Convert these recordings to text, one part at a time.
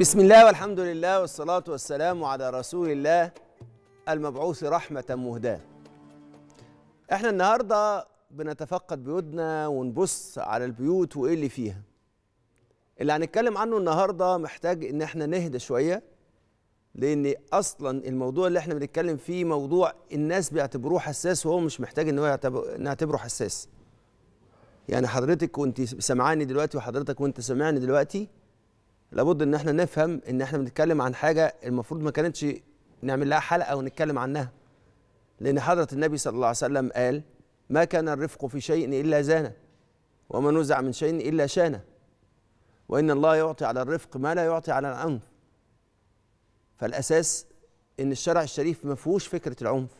بسم الله والحمد لله والصلاة والسلام على رسول الله المبعوث رحمة مهداة احنا النهاردة بنتفقد بيوتنا ونبص على البيوت وايه اللي فيها اللي هنتكلم عنه النهاردة محتاج ان احنا نهدى شوية لان اصلا الموضوع اللي احنا بنتكلم فيه موضوع الناس بيعتبروه حساس وهو مش محتاج ان هو نعتبره حساس يعني حضرتك وانت سامعاني دلوقتي وحضرتك وانت سامعني دلوقتي لابد ان احنا نفهم ان احنا بنتكلم عن حاجه المفروض ما كانتش نعمل لها حلقه ونتكلم عنها لان حضره النبي صلى الله عليه وسلم قال ما كان الرفق في شيء الا زانه وما نزع من شيء الا شانه وان الله يعطي على الرفق ما لا يعطي على العنف فالاساس ان الشرع الشريف ما فيهوش فكره العنف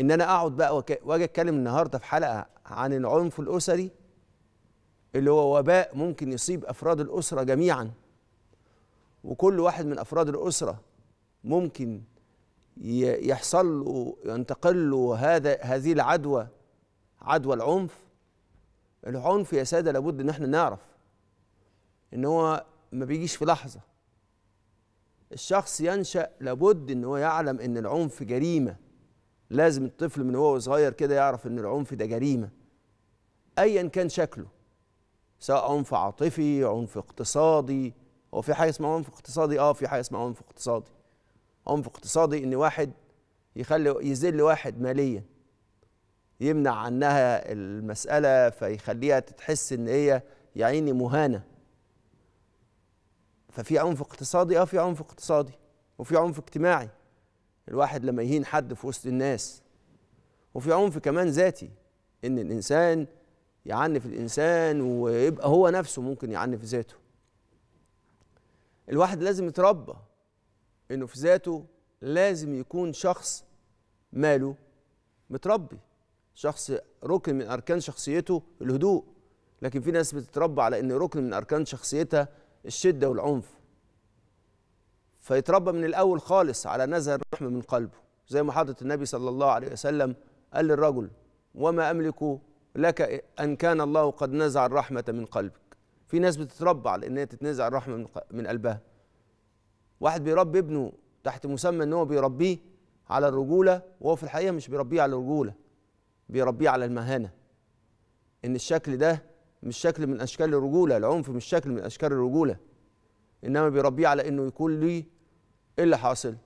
ان انا اقعد بقى واجي اتكلم النهارده في حلقه عن العنف الاسري اللي هو وباء ممكن يصيب افراد الاسره جميعا وكل واحد من افراد الاسره ممكن يحصل له ينتقل له هذا هذه العدوى عدوى العنف العنف يا ساده لابد ان احنا نعرف ان هو ما بيجيش في لحظه الشخص ينشا لابد ان هو يعلم ان العنف جريمه لازم الطفل من هو صغير كده يعرف ان العنف ده جريمه ايا كان شكله سواء عنف عاطفي عنف اقتصادي هو في حاجه اسمها عنف اقتصادي اه في حاجه اسمها عنف اقتصادي عنف اقتصادي ان واحد يخلي يذل واحد ماليا يمنع عنها المساله فيخليها تتحس ان هي يا عيني مهانه ففي عنف اقتصادي اه في عنف اقتصادي وفي عنف اجتماعي الواحد لما يهين حد في وسط الناس وفي عنف كمان ذاتي ان الانسان يعنف الانسان ويبقى هو نفسه ممكن يعنف ذاته الواحد لازم يتربى انه في ذاته لازم يكون شخص ماله متربي شخص ركن من اركان شخصيته الهدوء لكن في ناس بتتربى على ان ركن من اركان شخصيتها الشده والعنف فيتربى من الاول خالص على نزع الرحمه من قلبه زي ما حضره النبي صلى الله عليه وسلم قال للرجل وما املك لك أن كان الله قد نزع الرحمة من قلبك في ناس بتتربى على انها تتنزع الرحمة من قلبها واحد بيربي ابنه تحت مسمى إن هو بيربيه على الرجولة وهو في الحقيقة مش بيربيه على الرجولة بيربيه على المهانة إن الشكل ده مش شكل من أشكال الرجولة العنف مش شكل من أشكال الرجولة إنما بيربيه على إنه يكون لي إيه اللي حاصل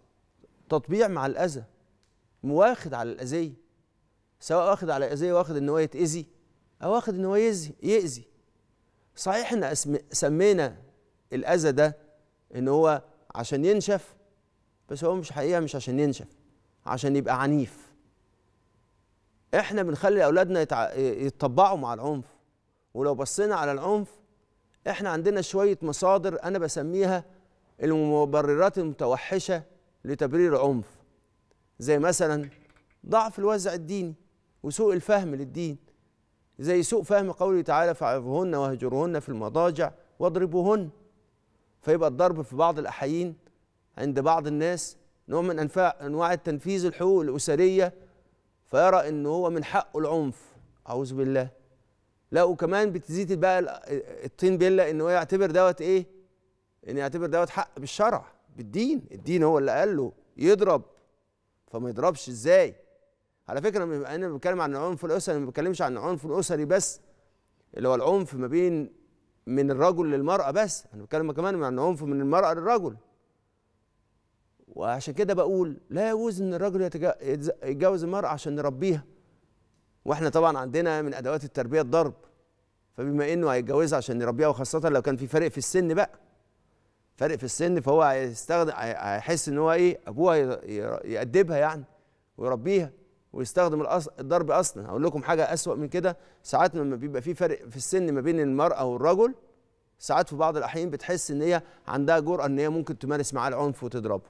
تطبيع مع الأذى مواخد على الأذية سواء واخد على اذيه واخد ان هو يتاذي او واخد ان هو يأذي يأذي صحيح ان سمينا الاذى ده ان هو عشان ينشف بس هو مش حقيقه مش عشان ينشف عشان يبقى عنيف احنا بنخلي اولادنا يتع... يتطبعوا مع العنف ولو بصينا على العنف احنا عندنا شويه مصادر انا بسميها المبررات المتوحشه لتبرير عنف زي مثلا ضعف الوزع الديني وسوء الفهم للدين زي سوء فهم قوله تعالى فاعظهن واهجرهن في المضاجع واضربوهن فيبقى الضرب في بعض الاحيين عند بعض الناس نوع من انواع التنفيذ الحقوق الاسريه فيرى ان هو من حقه العنف اعوذ بالله لا وكمان بتزيد بقى الطين بله ان هو يعتبر دوت ايه ان يعتبر دوت حق بالشرع بالدين الدين هو اللي قال له يضرب فما يضربش ازاي على فكره انا بتكلم عن العنف الاسري ما بتكلمش عن العنف الاسري بس اللي هو العنف ما بين من الرجل للمراه بس انا بتكلم كمان عن عنف من المراه للرجل وعشان كده بقول لا يجوز ان الرجل يتجوز المراه عشان نربيها واحنا طبعا عندنا من ادوات التربيه الضرب فبما انه هيتجوزها عشان نربيها وخاصه لو كان في فرق في السن بقى فرق في السن فهو هيستخدم هيحس ان هو ايه ابوها يأدبها يعني ويربيها ويستخدم الضرب اصلا هقول لكم حاجه اسوا من كده ساعات لما بيبقى في فرق في السن ما بين المراه والرجل ساعات في بعض الاحيان بتحس ان هي عندها جرأه ان هي ممكن تمارس معاه العنف وتضربه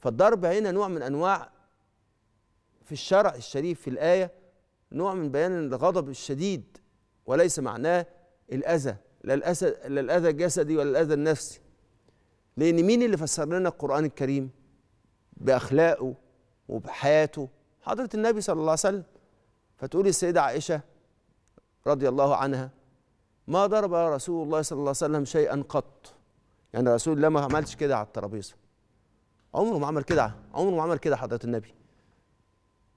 فالضرب هنا نوع من انواع في الشرع الشريف في الايه نوع من بيان الغضب الشديد وليس معناه الاذى لا الاذى لا الاذى الجسدي ولا الاذى النفسي لان مين اللي فسر لنا القران الكريم باخلاقه وبحياته حضرة النبي صلى الله عليه وسلم فتقول السيدة عائشة رضي الله عنها ما ضرب رسول الله صلى الله عليه وسلم شيئا قط يعني رسول الله ما عملش كده على الترابيزة عمره ما عمل كده عمره ما عمل كده حضرة النبي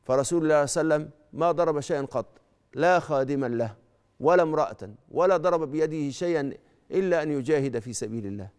فرسول الله صلى الله عليه وسلم ما ضرب شيئا قط لا خادما له ولا امرأة ولا ضرب بيده شيئا إلا أن يجاهد في سبيل الله